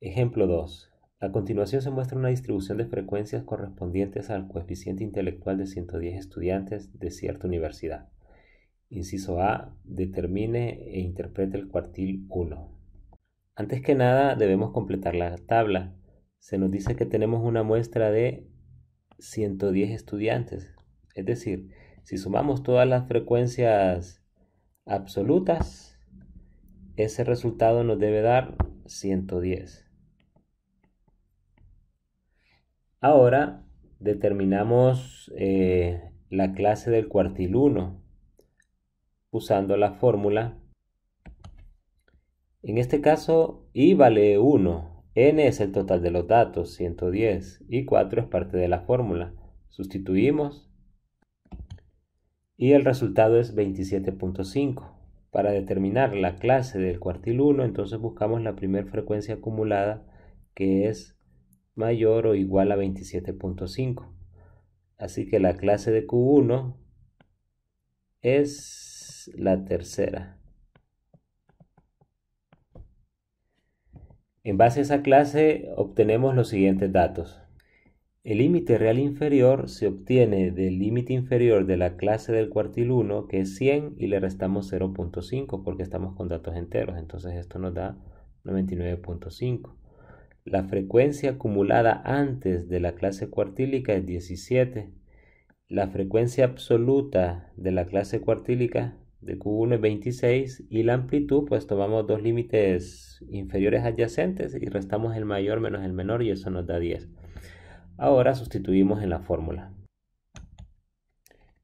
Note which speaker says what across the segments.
Speaker 1: Ejemplo 2. A continuación se muestra una distribución de frecuencias correspondientes al coeficiente intelectual de 110 estudiantes de cierta universidad. Inciso A. Determine e interprete el cuartil 1. Antes que nada debemos completar la tabla. Se nos dice que tenemos una muestra de 110 estudiantes. Es decir, si sumamos todas las frecuencias absolutas, ese resultado nos debe dar 110. Ahora determinamos eh, la clase del cuartil 1 usando la fórmula. En este caso, i vale 1, n es el total de los datos, 110, y 4 es parte de la fórmula. Sustituimos y el resultado es 27.5. Para determinar la clase del cuartil 1 entonces buscamos la primera frecuencia acumulada que es mayor o igual a 27.5. Así que la clase de Q1 es la tercera. En base a esa clase obtenemos los siguientes datos. El límite real inferior se obtiene del límite inferior de la clase del cuartil 1, que es 100, y le restamos 0.5 porque estamos con datos enteros, entonces esto nos da 99.5. La frecuencia acumulada antes de la clase cuartílica es 17. La frecuencia absoluta de la clase cuartílica de Q1 es 26 y la amplitud pues tomamos dos límites inferiores adyacentes y restamos el mayor menos el menor y eso nos da 10. Ahora sustituimos en la fórmula.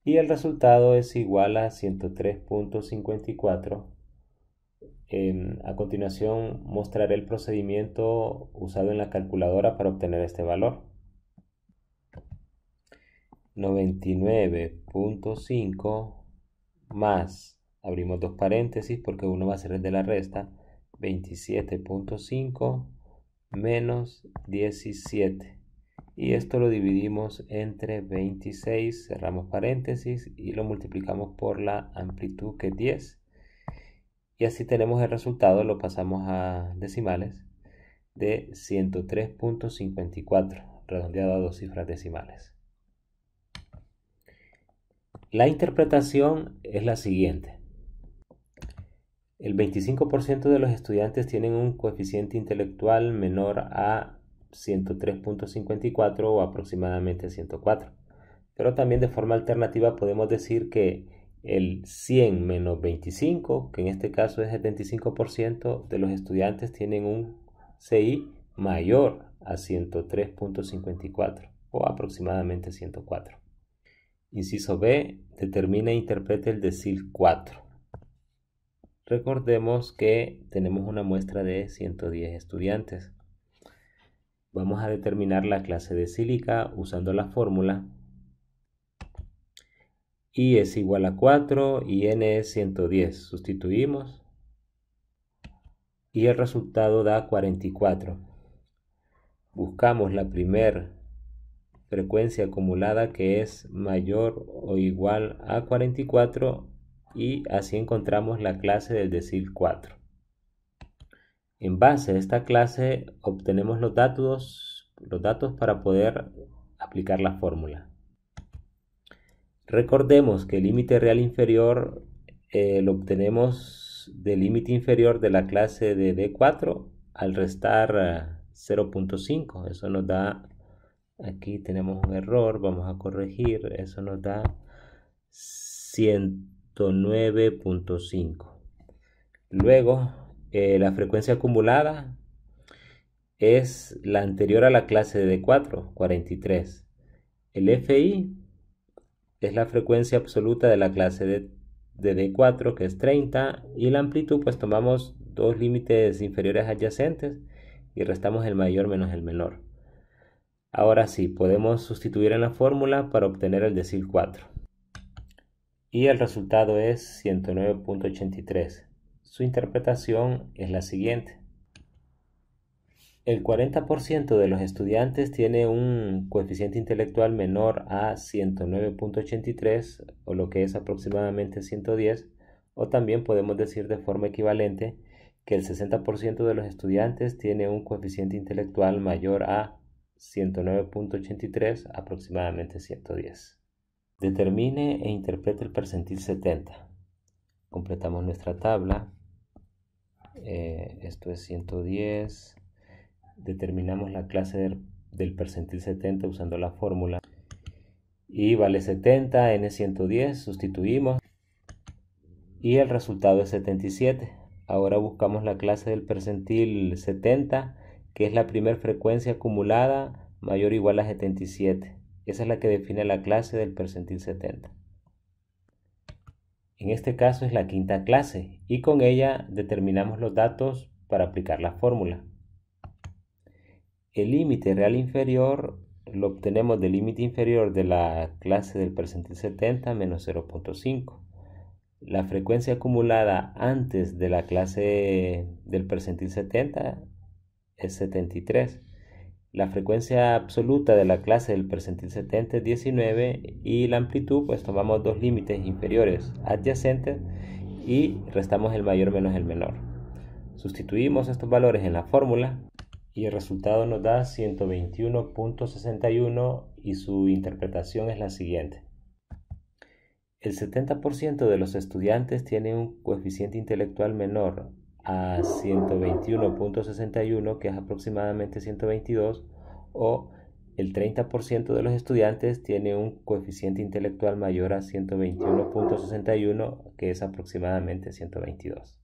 Speaker 1: Y el resultado es igual a 103.54 a continuación mostraré el procedimiento usado en la calculadora para obtener este valor. 99.5 más, abrimos dos paréntesis porque uno va a ser el de la resta, 27.5 menos 17. Y esto lo dividimos entre 26, cerramos paréntesis y lo multiplicamos por la amplitud que es 10 y así tenemos el resultado, lo pasamos a decimales, de 103.54, redondeado a dos cifras decimales. La interpretación es la siguiente. El 25% de los estudiantes tienen un coeficiente intelectual menor a 103.54 o aproximadamente 104. Pero también de forma alternativa podemos decir que el 100 menos 25, que en este caso es el 25% de los estudiantes tienen un CI mayor a 103.54 o aproximadamente 104. Inciso B, determina e interprete el decil 4. Recordemos que tenemos una muestra de 110 estudiantes. Vamos a determinar la clase de sílica usando la fórmula i es igual a 4 y n es 110. Sustituimos y el resultado da 44. Buscamos la primera frecuencia acumulada que es mayor o igual a 44 y así encontramos la clase del decil 4. En base a esta clase obtenemos los datos, los datos para poder aplicar la fórmula. Recordemos que el límite real inferior eh, lo obtenemos del límite inferior de la clase de D4 al restar 0.5. Eso nos da, aquí tenemos un error, vamos a corregir, eso nos da 109.5. Luego, eh, la frecuencia acumulada es la anterior a la clase de D4, 43. El FI es la frecuencia absoluta de la clase de, D4, que es 30, y la amplitud, pues tomamos dos límites inferiores adyacentes y restamos el mayor menos el menor. Ahora sí, podemos sustituir en la fórmula para obtener el decil 4. Y el resultado es 109.83. Su interpretación es la siguiente. El 40% de los estudiantes tiene un coeficiente intelectual menor a 109.83 o lo que es aproximadamente 110 o también podemos decir de forma equivalente que el 60% de los estudiantes tiene un coeficiente intelectual mayor a 109.83 aproximadamente 110. Determine e interprete el percentil 70. Completamos nuestra tabla. Eh, esto es 110 determinamos la clase del percentil 70 usando la fórmula y vale 70, n 110, sustituimos y el resultado es 77. Ahora buscamos la clase del percentil 70, que es la primera frecuencia acumulada mayor o igual a 77. Esa es la que define la clase del percentil 70. En este caso es la quinta clase y con ella determinamos los datos para aplicar la fórmula. El límite real inferior lo obtenemos del límite inferior de la clase del percentil 70 menos 0.5. La frecuencia acumulada antes de la clase del percentil 70 es 73. La frecuencia absoluta de la clase del percentil 70 es 19 y la amplitud pues tomamos dos límites inferiores adyacentes y restamos el mayor menos el menor. Sustituimos estos valores en la fórmula y el resultado nos da 121.61 y su interpretación es la siguiente. El 70% de los estudiantes tiene un coeficiente intelectual menor a 121.61, que es aproximadamente 122, o el 30% de los estudiantes tiene un coeficiente intelectual mayor a 121.61, que es aproximadamente 122.